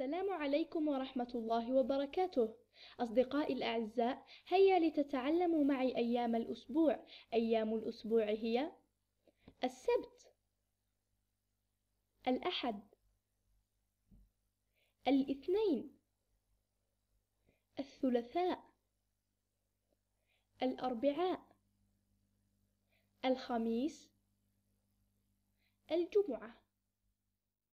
السلام عليكم ورحمة الله وبركاته أصدقائي الأعزاء هيا لتتعلموا معي أيام الأسبوع أيام الأسبوع هي السبت الأحد الاثنين الثلاثاء الأربعاء الخميس الجمعه